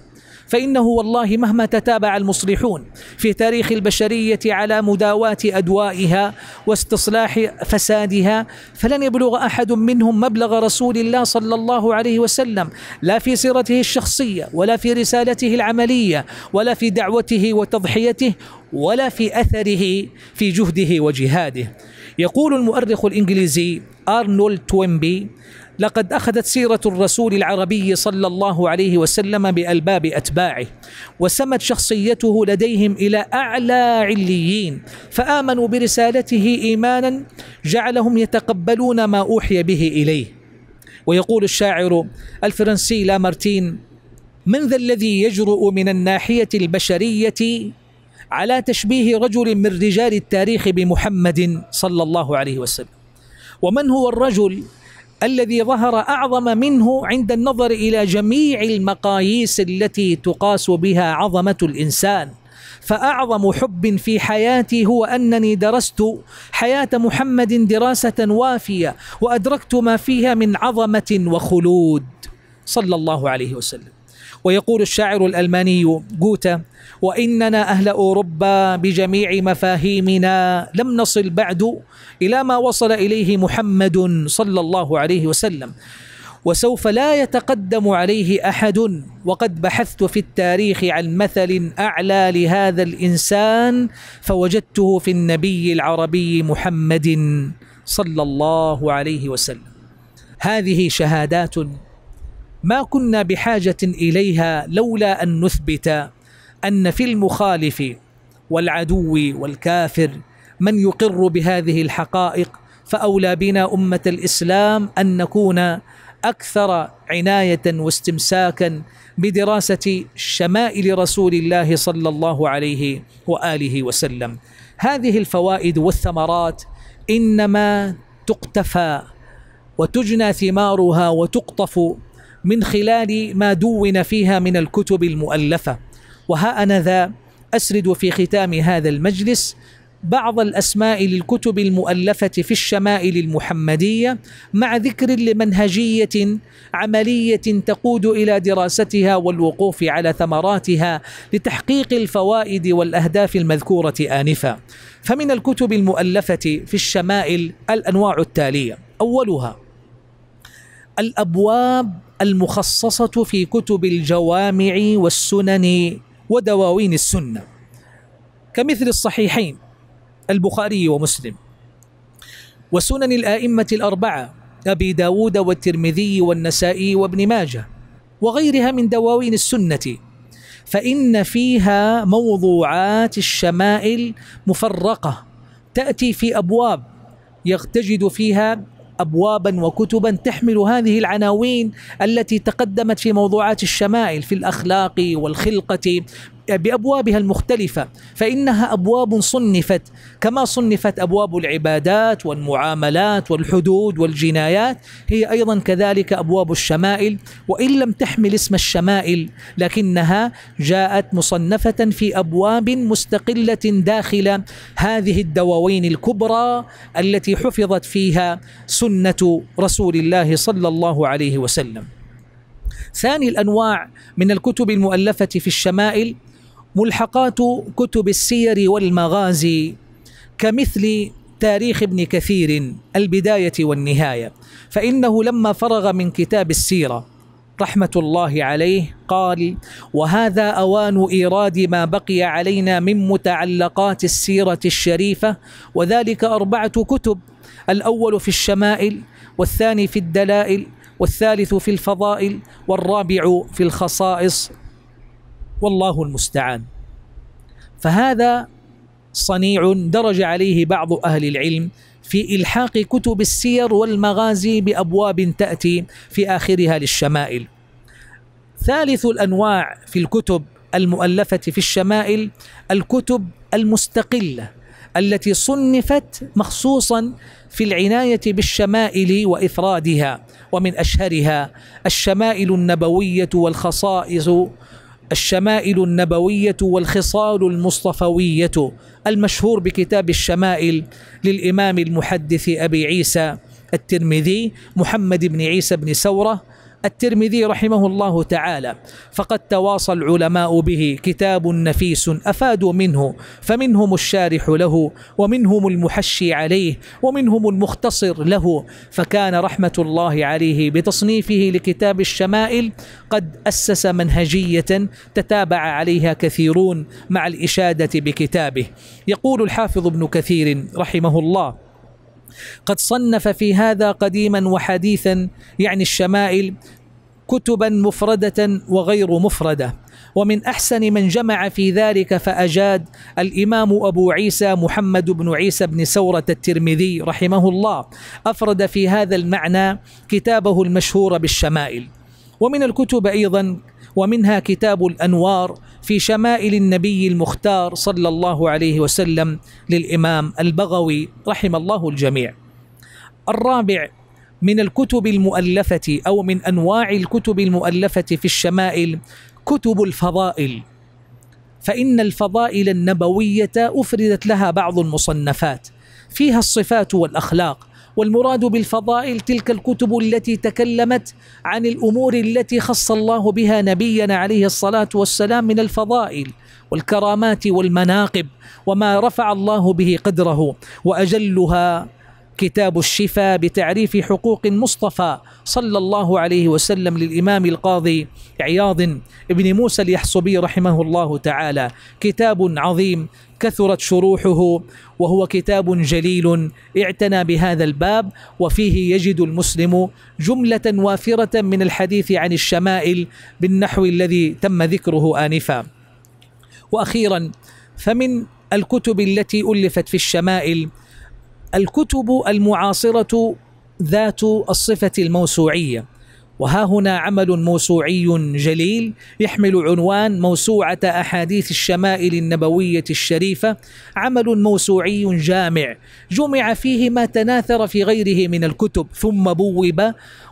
فإنه والله مهما تتابع المصلحون في تاريخ البشرية على مداواة أدوائها واستصلاح فسادها فلن يبلغ أحد منهم مبلغ رسول الله صلى الله عليه وسلم لا في سيرته الشخصية ولا في رسالته العملية ولا في دعوته وتضحيته ولا في أثره في جهده وجهاده يقول المؤرخ الإنجليزي أرنولد توينبي لقد أخذت سيرة الرسول العربي صلى الله عليه وسلم بألباب أتباعه وسمت شخصيته لديهم إلى أعلى عليين فآمنوا برسالته إيمانا جعلهم يتقبلون ما أوحي به إليه ويقول الشاعر الفرنسي لامارتين من ذا الذي يجرؤ من الناحية البشرية على تشبيه رجل من رجال التاريخ بمحمد صلى الله عليه وسلم ومن هو الرجل الذي ظهر اعظم منه عند النظر الى جميع المقاييس التي تقاس بها عظمه الانسان فاعظم حب في حياتي هو انني درست حياه محمد دراسه وافيه وادركت ما فيها من عظمه وخلود صلى الله عليه وسلم ويقول الشاعر الألماني جوتا وإننا أهل أوروبا بجميع مفاهيمنا لم نصل بعد إلى ما وصل إليه محمد صلى الله عليه وسلم وسوف لا يتقدم عليه احد وقد بحثت في التاريخ عن مثل اعلى لهذا الانسان فوجدته في النبي العربي محمد صلى الله عليه وسلم هذه شهادات ما كنا بحاجه اليها لولا ان نثبت ان في المخالف والعدو والكافر من يقر بهذه الحقائق فاولى بنا امه الاسلام ان نكون اكثر عنايه واستمساكا بدراسه شمائل رسول الله صلى الله عليه واله وسلم. هذه الفوائد والثمرات انما تقتفى وتجنى ثمارها وتقطف من خلال ما دون فيها من الكتب المؤلفة وها أنا ذا أسرد في ختام هذا المجلس بعض الأسماء للكتب المؤلفة في الشمائل المحمدية مع ذكر لمنهجية عملية تقود إلى دراستها والوقوف على ثمراتها لتحقيق الفوائد والأهداف المذكورة آنفا فمن الكتب المؤلفة في الشمائل الأنواع التالية أولها الابواب المخصصه في كتب الجوامع والسنن ودواوين السنه كمثل الصحيحين البخاري ومسلم وسنن الائمه الاربعه ابي داود والترمذي والنسائي وابن ماجه وغيرها من دواوين السنه فان فيها موضوعات الشمائل مفرقه تاتي في ابواب يغتجد فيها ابوابا وكتبا تحمل هذه العناوين التي تقدمت في موضوعات الشمائل في الاخلاق والخلقه بأبوابها المختلفة فإنها أبواب صنفت كما صنفت أبواب العبادات والمعاملات والحدود والجنايات هي أيضا كذلك أبواب الشمائل وإن لم تحمل اسم الشمائل لكنها جاءت مصنفة في أبواب مستقلة داخل هذه الدواوين الكبرى التي حفظت فيها سنة رسول الله صلى الله عليه وسلم ثاني الأنواع من الكتب المؤلفة في الشمائل ملحقات كتب السير والمغازي كمثل تاريخ ابن كثير البداية والنهاية فإنه لما فرغ من كتاب السيرة رحمة الله عليه قال وهذا أوان إيراد ما بقي علينا من متعلقات السيرة الشريفة وذلك أربعة كتب الأول في الشمائل والثاني في الدلائل والثالث في الفضائل والرابع في الخصائص والله المستعان فهذا صنيع درج عليه بعض اهل العلم في الحاق كتب السير والمغازي بابواب تاتي في اخرها للشمائل ثالث الانواع في الكتب المؤلفه في الشمائل الكتب المستقله التي صنفت مخصوصا في العنايه بالشمائل وافرادها ومن اشهرها الشمائل النبويه والخصائص الشمائل النبوية والخصال المصطفوية المشهور بكتاب الشمائل للإمام المحدث أبي عيسى الترمذي محمد بن عيسى بن سورة الترمذي رحمه الله تعالى فقد تواصى العلماء به كتاب نفيس أفادوا منه فمنهم الشارح له ومنهم المحشي عليه ومنهم المختصر له فكان رحمة الله عليه بتصنيفه لكتاب الشمائل قد أسس منهجية تتابع عليها كثيرون مع الإشادة بكتابه يقول الحافظ ابن كثير رحمه الله قد صنف في هذا قديما وحديثا يعني الشمائل كتبا مفردة وغير مفردة ومن أحسن من جمع في ذلك فأجاد الإمام أبو عيسى محمد بن عيسى بن سورة الترمذي رحمه الله أفرد في هذا المعنى كتابه المشهور بالشمائل ومن الكتب أيضا ومنها كتاب الأنوار في شمائل النبي المختار صلى الله عليه وسلم للإمام البغوي رحم الله الجميع الرابع من الكتب المؤلفة أو من أنواع الكتب المؤلفة في الشمائل كتب الفضائل فإن الفضائل النبوية أفردت لها بعض المصنفات فيها الصفات والأخلاق والمراد بالفضائل تلك الكتب التي تكلمت عن الامور التي خص الله بها نبينا عليه الصلاه والسلام من الفضائل والكرامات والمناقب وما رفع الله به قدره واجلها كتاب الشفاء بتعريف حقوق المصطفى صلى الله عليه وسلم للإمام القاضي عياض بن موسى اليحصبي رحمه الله تعالى كتاب عظيم كثرت شروحه وهو كتاب جليل اعتنى بهذا الباب وفيه يجد المسلم جملة وافرة من الحديث عن الشمائل بالنحو الذي تم ذكره آنفا وأخيرا فمن الكتب التي ألفت في الشمائل الكتب المعاصرة ذات الصفة الموسوعية وها هنا عمل موسوعي جليل يحمل عنوان موسوعة أحاديث الشمائل النبوية الشريفة عمل موسوعي جامع جمع فيه ما تناثر في غيره من الكتب ثم بوب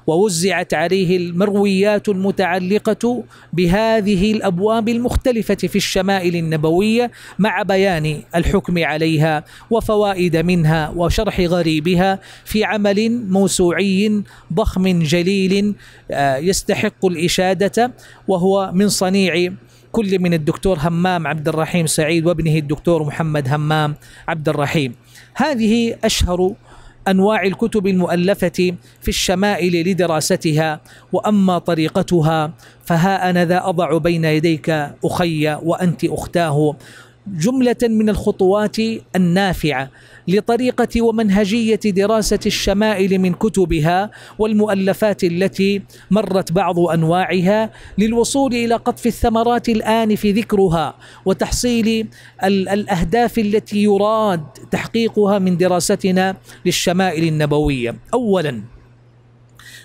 ووزعت عليه المرويات المتعلقة بهذه الأبواب المختلفة في الشمائل النبوية مع بيان الحكم عليها وفوائد منها وشرح غريبها في عمل موسوعي ضخم جليل آه، يستحق الإشادة وهو من صنيع كل من الدكتور همام عبد الرحيم سعيد وابنه الدكتور محمد همام عبد الرحيم هذه أشهر انواع الكتب المؤلفه في الشمائل لدراستها واما طريقتها فها انا ذا اضع بين يديك اخي وانت اختاه جملة من الخطوات النافعة لطريقة ومنهجية دراسة الشمائل من كتبها والمؤلفات التي مرت بعض أنواعها للوصول إلى قطف الثمرات الآن في ذكرها وتحصيل الأهداف التي يراد تحقيقها من دراستنا للشمائل النبوية أولاً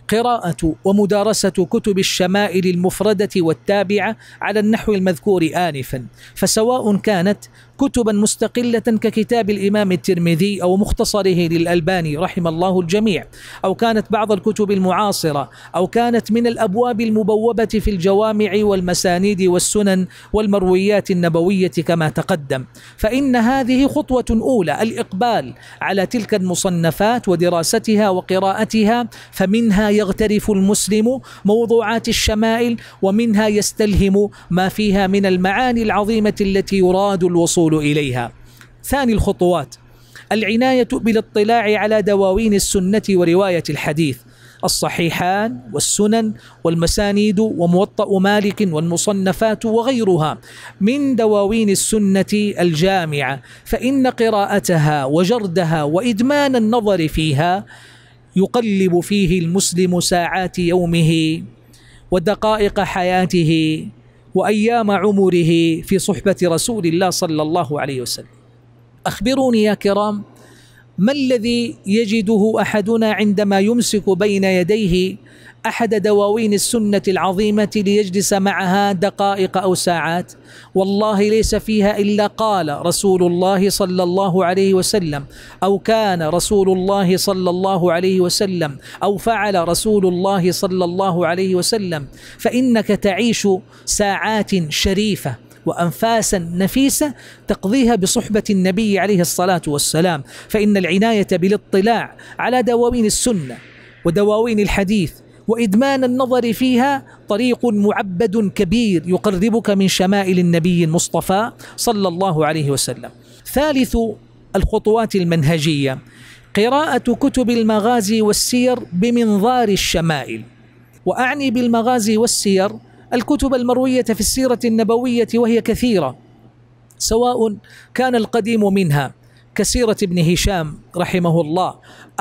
قراءة ومدارسة كتب الشمائل المفردة والتابعة على النحو المذكور آنفا فسواء كانت كتبا مستقلة ككتاب الإمام الترمذي أو مختصره للألباني رحم الله الجميع أو كانت بعض الكتب المعاصرة أو كانت من الأبواب المبوبة في الجوامع والمسانيد والسنن والمرويات النبوية كما تقدم فإن هذه خطوة أولى الإقبال على تلك المصنفات ودراستها وقراءتها فمنها يغترف المسلم موضوعات الشمائل ومنها يستلهم ما فيها من المعاني العظيمة التي يراد الوصول الوصول اليها. ثاني الخطوات العنايه بالاطلاع على دواوين السنه وروايه الحديث. الصحيحان والسنن والمسانيد وموطأ مالك والمصنفات وغيرها من دواوين السنة الجامعة فإن قراءتها وجردها وإدمان النظر فيها يقلب فيه المسلم ساعات يومه ودقائق حياته وايام عمره في صحبه رسول الله صلى الله عليه وسلم. اخبروني يا كرام ما الذي يجده احدنا عندما يمسك بين يديه احد دواوين السنه العظيمه ليجلس معها دقائق او ساعات والله ليس فيها الا قال رسول الله صلى الله عليه وسلم او كان رسول الله صلى الله عليه وسلم او فعل رسول الله صلى الله عليه وسلم فانك تعيش ساعات شريفه وانفاسا نفيسه تقضيها بصحبه النبي عليه الصلاه والسلام فان العنايه بالاطلاع على دواوين السنه ودواوين الحديث وإدمان النظر فيها طريق معبد كبير يقربك من شمائل النبي المصطفى صلى الله عليه وسلم ثالث الخطوات المنهجية قراءة كتب المغازي والسير بمنظار الشمائل وأعني بالمغازي والسير الكتب المروية في السيرة النبوية وهي كثيرة سواء كان القديم منها كسيرة ابن هشام رحمه الله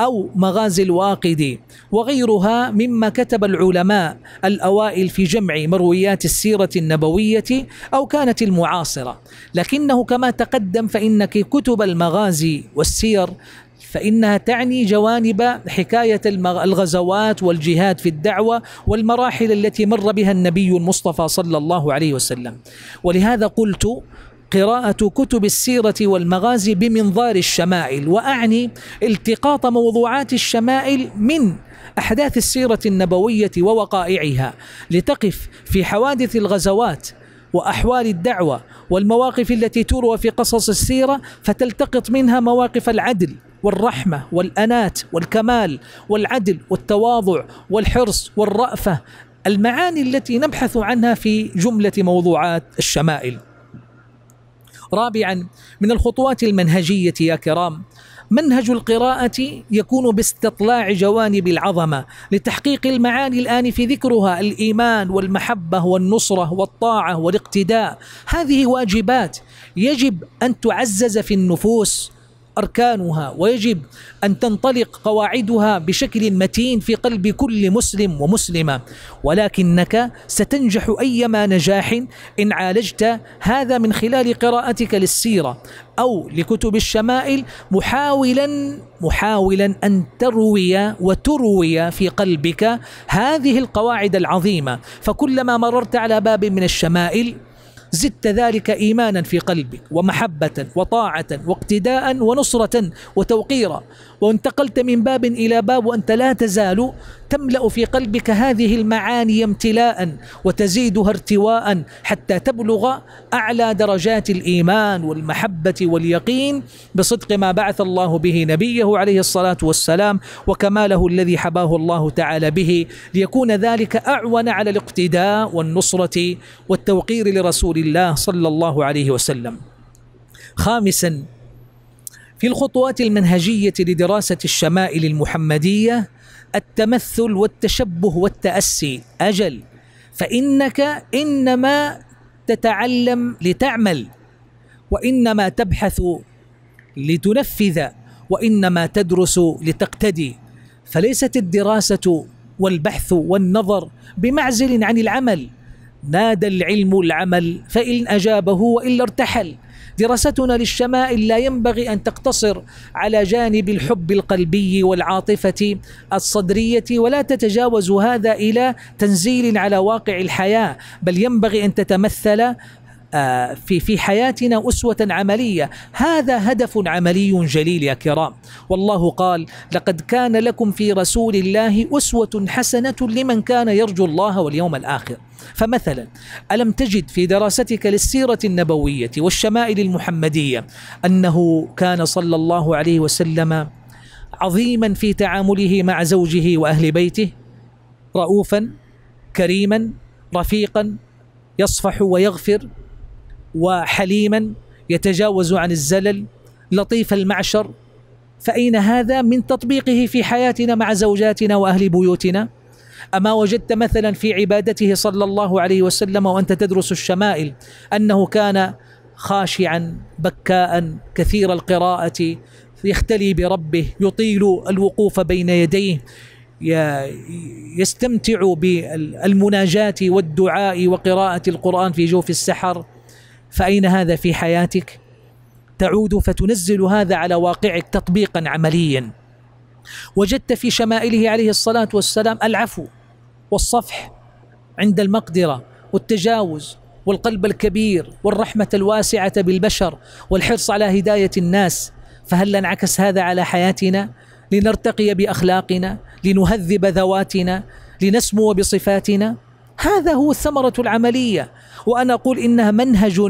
أو مغازي الواقدي وغيرها مما كتب العلماء الأوائل في جمع مرويات السيرة النبوية أو كانت المعاصرة لكنه كما تقدم فإن كتب المغازي والسير فإنها تعني جوانب حكاية الغزوات والجهاد في الدعوة والمراحل التي مر بها النبي المصطفى صلى الله عليه وسلم ولهذا قلت قراءة كتب السيرة والمغازي بمنظار الشمائل وأعني التقاط موضوعات الشمائل من أحداث السيرة النبوية ووقائعها لتقف في حوادث الغزوات واحوال الدعوه والمواقف التي تروى في قصص السيره فتلتقط منها مواقف العدل والرحمه والانات والكمال والعدل والتواضع والحرص والرافه المعاني التي نبحث عنها في جمله موضوعات الشمائل رابعا من الخطوات المنهجية يا كرام منهج القراءة يكون باستطلاع جوانب العظمة لتحقيق المعاني الآن في ذكرها الإيمان والمحبة والنصرة والطاعة والاقتداء هذه واجبات يجب أن تعزز في النفوس أركانها ويجب أن تنطلق قواعدها بشكل متين في قلب كل مسلم ومسلمة ولكنك ستنجح أيما نجاح إن عالجت هذا من خلال قراءتك للسيرة أو لكتب الشمائل محاولا محاولا أن تروي وتروي في قلبك هذه القواعد العظيمة فكلما مررت على باب من الشمائل زدت ذلك إيمانا في قلبك ومحبة وطاعة واقتداء ونصرة وتوقيرا وانتقلت من باب إلى باب وأنت لا تزال تملأ في قلبك هذه المعاني امتلاء وتزيدها ارتواء حتى تبلغ أعلى درجات الإيمان والمحبة واليقين بصدق ما بعث الله به نبيه عليه الصلاة والسلام وكماله الذي حباه الله تعالى به ليكون ذلك أعون على الاقتداء والنصرة والتوقير لرسول الله صلى الله عليه وسلم خامسا في الخطوات المنهجيه لدراسه الشمائل المحمديه التمثل والتشبه والتاسي اجل فانك انما تتعلم لتعمل وانما تبحث لتنفذ وانما تدرس لتقتدي فليست الدراسه والبحث والنظر بمعزل عن العمل نادى العلم العمل فإن أجابه وإلا ارتحل دراستنا للشمائل لا ينبغي أن تقتصر على جانب الحب القلبي والعاطفة الصدرية ولا تتجاوز هذا إلى تنزيل على واقع الحياة بل ينبغي أن تتمثل آه، في في حياتنا أسوة عملية هذا هدف عملي جليل يا كرام والله قال لقد كان لكم في رسول الله أسوة حسنة لمن كان يرجو الله واليوم الآخر فمثلا ألم تجد في دراستك للسيرة النبوية والشمائل المحمدية أنه كان صلى الله عليه وسلم عظيما في تعامله مع زوجه وأهل بيته رؤوفا كريما رفيقا يصفح ويغفر وحليما يتجاوز عن الزلل لطيف المعشر فأين هذا من تطبيقه في حياتنا مع زوجاتنا وأهل بيوتنا أما وجدت مثلا في عبادته صلى الله عليه وسلم وأنت تدرس الشمائل أنه كان خاشعا بكاء كثير القراءة يختلي بربه يطيل الوقوف بين يديه يستمتع بالمناجاة والدعاء وقراءة القرآن في جوف السحر فأين هذا في حياتك؟ تعود فتنزل هذا على واقعك تطبيقا عمليا وجدت في شمائله عليه الصلاة والسلام العفو والصفح عند المقدرة والتجاوز والقلب الكبير والرحمة الواسعة بالبشر والحرص على هداية الناس فهل انعكس هذا على حياتنا لنرتقي بأخلاقنا لنهذب ذواتنا لنسمو بصفاتنا هذا هو الثمرة العملية وأنا أقول إنها منهج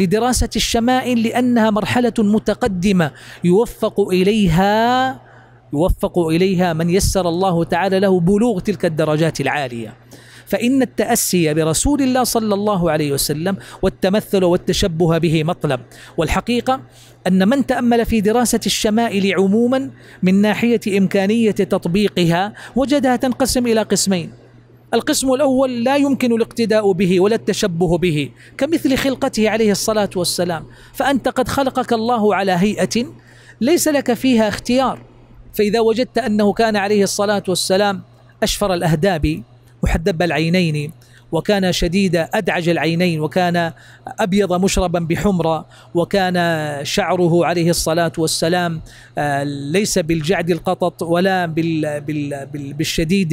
لدراسة الشمائل لأنها مرحلة متقدمة يوفق إليها يوفق إليها من يسر الله تعالى له بلوغ تلك الدرجات العالية فإن التأسي برسول الله صلى الله عليه وسلم والتمثل والتشبه به مطلب والحقيقة أن من تأمل في دراسة الشمائل عموما من ناحية إمكانية تطبيقها وجدها تنقسم إلى قسمين القسم الأول لا يمكن الاقتداء به ولا التشبه به كمثل خلقته عليه الصلاة والسلام فأنت قد خلقك الله على هيئة ليس لك فيها اختيار فإذا وجدت أنه كان عليه الصلاة والسلام أشفر الأهداب محدب العينين وكان شديد أدعج العينين وكان أبيض مشربا بحمرة وكان شعره عليه الصلاة والسلام آه، ليس بالجعد القطط ولا بالشديد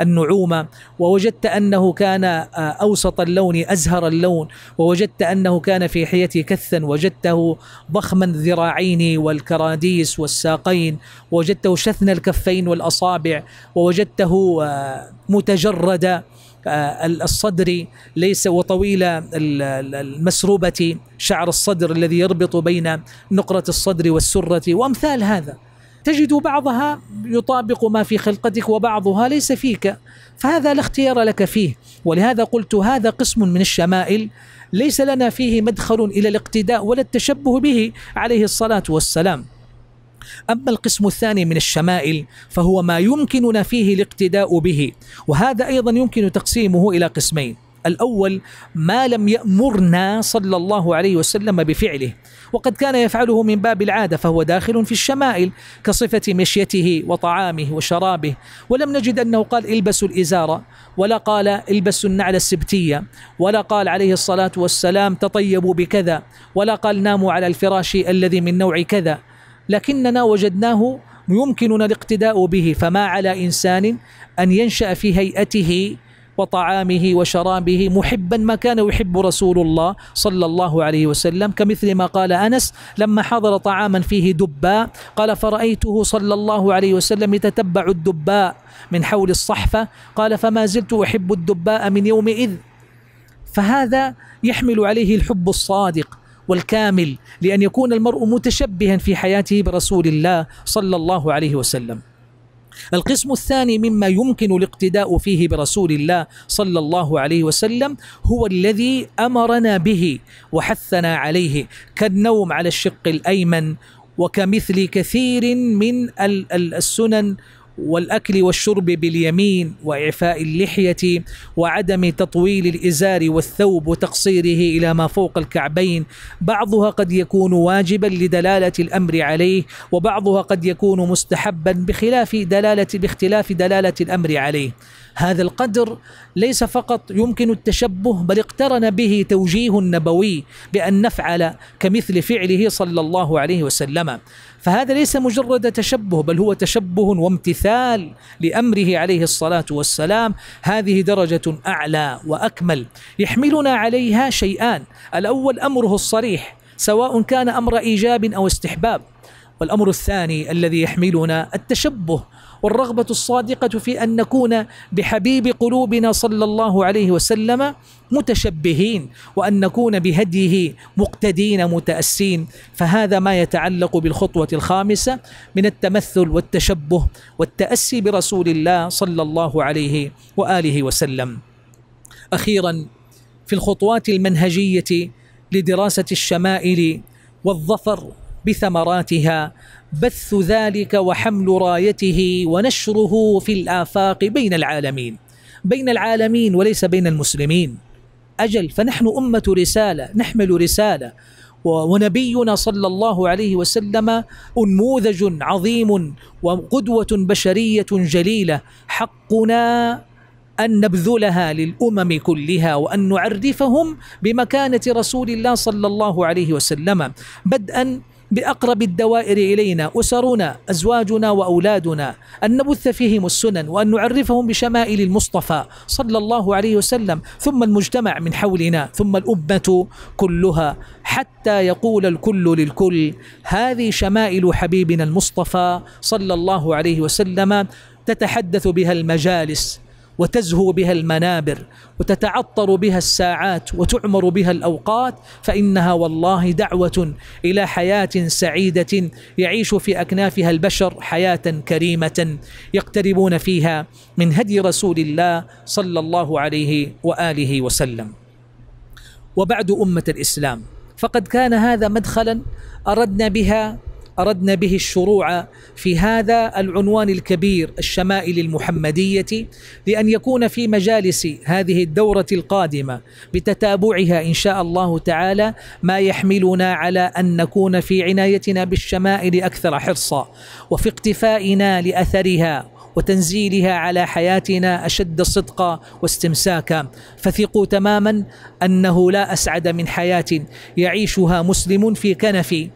النعومة ووجدت أنه كان آه، أوسط اللون أزهر اللون ووجدت أنه كان في حيته كثا وجدته ضخما الذراعين والكراديس والساقين وجدته شثن الكفين والأصابع ووجدته آه، متجردا آه، الصدر ليس وطويل المسروبة شعر الصدر الذي يربط بين نقرة الصدر والسرة وأمثال هذا تجد بعضها يطابق ما في خلقتك وبعضها ليس فيك فهذا لا اختيار لك فيه ولهذا قلت هذا قسم من الشمائل ليس لنا فيه مدخل إلى الاقتداء ولا التشبه به عليه الصلاة والسلام أما القسم الثاني من الشمائل فهو ما يمكننا فيه الاقتداء به وهذا أيضا يمكن تقسيمه إلى قسمين الأول ما لم يأمرنا صلى الله عليه وسلم بفعله وقد كان يفعله من باب العادة فهو داخل في الشمائل كصفة مشيته وطعامه وشرابه ولم نجد أنه قال البسوا الإزارة ولا قال البسوا النعل السبتية ولا قال عليه الصلاة والسلام تطيبوا بكذا ولا قال ناموا على الفراش الذي من نوع كذا لكننا وجدناه يمكننا الاقتداء به فما على إنسان أن ينشأ في هيئته وطعامه وشرابه محبا ما كان يحب رسول الله صلى الله عليه وسلم كمثل ما قال أنس لما حضر طعاما فيه دباء قال فرأيته صلى الله عليه وسلم يتتبع الدباء من حول الصحفة قال فما زلت أحب الدباء من يومئذ فهذا يحمل عليه الحب الصادق والكامل لأن يكون المرء متشبها في حياته برسول الله صلى الله عليه وسلم القسم الثاني مما يمكن الاقتداء فيه برسول الله صلى الله عليه وسلم هو الذي امرنا به وحثنا عليه كالنوم على الشق الايمن وكمثل كثير من السنن والأكل والشرب باليمين وإعفاء اللحية وعدم تطويل الإزار والثوب وتقصيره إلى ما فوق الكعبين بعضها قد يكون واجبا لدلالة الأمر عليه وبعضها قد يكون مستحبا بخلاف دلالة باختلاف دلالة الأمر عليه هذا القدر ليس فقط يمكن التشبه بل اقترن به توجيه نبوي بأن نفعل كمثل فعله صلى الله عليه وسلم فهذا ليس مجرد تشبه بل هو تشبه وامتثال لامره عليه الصلاه والسلام هذه درجه اعلى واكمل يحملنا عليها شيئان الاول امره الصريح سواء كان امر ايجاب او استحباب والامر الثاني الذي يحملنا التشبه والرغبة الصادقة في أن نكون بحبيب قلوبنا صلى الله عليه وسلم متشبهين وأن نكون بهديه مقتدين متأسين فهذا ما يتعلق بالخطوة الخامسة من التمثل والتشبه والتأسي برسول الله صلى الله عليه وآله وسلم أخيرا في الخطوات المنهجية لدراسة الشمائل والظفر بثمراتها بث ذلك وحمل رايته ونشره في الآفاق بين العالمين بين العالمين وليس بين المسلمين أجل فنحن أمة رسالة نحمل رسالة ونبينا صلى الله عليه وسلم أنموذج عظيم وقدوة بشرية جليلة حقنا أن نبذلها للأمم كلها وأن نعرفهم بمكانة رسول الله صلى الله عليه وسلم بدءا بأقرب الدوائر إلينا أسرنا أزواجنا وأولادنا أن نبث فيهم السنن وأن نعرفهم بشمائل المصطفى صلى الله عليه وسلم ثم المجتمع من حولنا ثم الأمة كلها حتى يقول الكل للكل هذه شمائل حبيبنا المصطفى صلى الله عليه وسلم تتحدث بها المجالس وتزهو بها المنابر وتتعطر بها الساعات وتعمر بها الاوقات فانها والله دعوه الى حياه سعيده يعيش في اكنافها البشر حياه كريمه يقتربون فيها من هدي رسول الله صلى الله عليه واله وسلم وبعد امه الاسلام فقد كان هذا مدخلا اردنا بها أردنا به الشروع في هذا العنوان الكبير الشمائل المحمدية لأن يكون في مجالس هذه الدورة القادمة بتتابعها إن شاء الله تعالى ما يحملنا على أن نكون في عنايتنا بالشمائل أكثر حرصا وفي اقتفائنا لأثرها وتنزيلها على حياتنا اشد صدقا واستمساكا فثقوا تماما انه لا اسعد من حياه يعيشها مسلم في كنف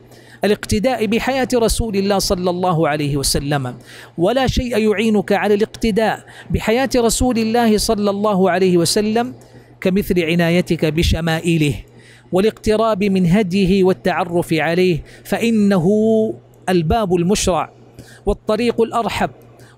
الاقتداء بحياة رسول الله صلى الله عليه وسلم ولا شيء يعينك على الاقتداء بحياة رسول الله صلى الله عليه وسلم كمثل عنايتك بشمائله والاقتراب من هديه والتعرف عليه فإنه الباب المشرع والطريق الأرحب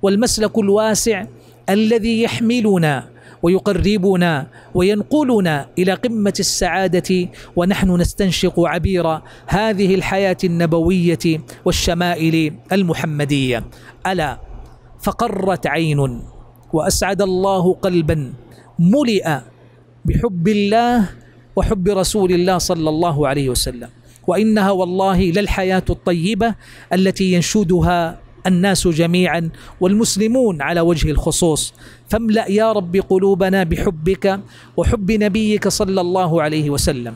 والمسلك الواسع الذي يحملنا ويقربنا وينقلنا إلى قمة السعادة ونحن نستنشق عبير هذه الحياة النبوية والشمائل المحمدية ألا فقرت عين وأسعد الله قلبا ملئ بحب الله وحب رسول الله صلى الله عليه وسلم وإنها والله للحياة الطيبة التي ينشدها الناس جميعا والمسلمون على وجه الخصوص فاملأ يا رب قلوبنا بحبك وحب نبيك صلى الله عليه وسلم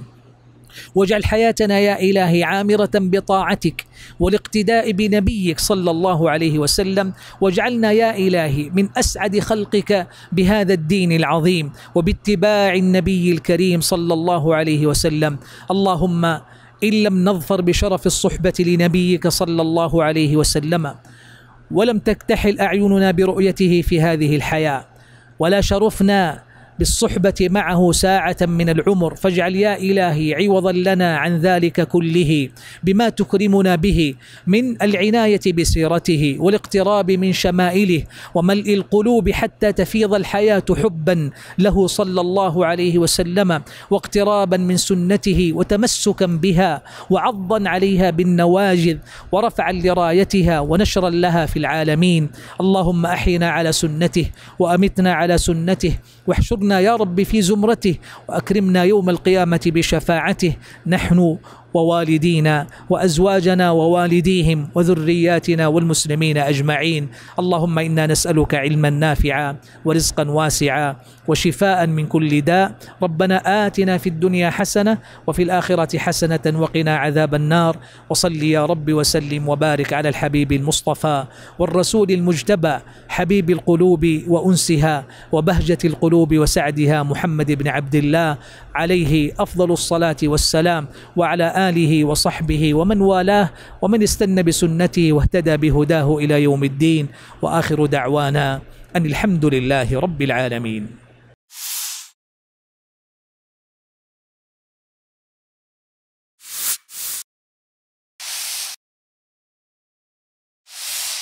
واجعل حياتنا يا إلهي عامرة بطاعتك والاقتداء بنبيك صلى الله عليه وسلم واجعلنا يا إلهي من أسعد خلقك بهذا الدين العظيم وباتباع النبي الكريم صلى الله عليه وسلم اللهم إن لم نظفر بشرف الصحبة لنبيك صلى الله عليه وسلم ولم تكتحل أعيننا برؤيته في هذه الحياة ولا شرفنا بالصحبة معه ساعة من العمر فاجعل يا إلهي عوضا لنا عن ذلك كله بما تكرمنا به من العناية بسيرته والاقتراب من شمائله وملء القلوب حتى تفيض الحياة حبا له صلى الله عليه وسلم واقترابا من سنته وتمسكا بها وعضا عليها بالنواجذ ورفعا لرايتها ونشرا لها في العالمين اللهم أحينا على سنته وأمتنا على سنته واحشرنا واكرمنا يا رب في زمرته واكرمنا يوم القيامه بشفاعته نحن ووالدينا وازواجنا ووالديهم وذرياتنا والمسلمين اجمعين اللهم انا نسالك علما نافعا ورزقا واسعا وشفاء من كل داء ربنا اتنا في الدنيا حسنه وفي الاخره حسنه وقنا عذاب النار وصل يا رب وسلم وبارك على الحبيب المصطفى والرسول المجتبى حبيب القلوب وانسها وبهجه القلوب وسعدها محمد بن عبد الله عليه افضل الصلاه والسلام وعلى آله وصحبه ومن والاه ومن استنى بسنته واهتدى بهداه إلى يوم الدين وآخر دعوانا أن الحمد لله رب العالمين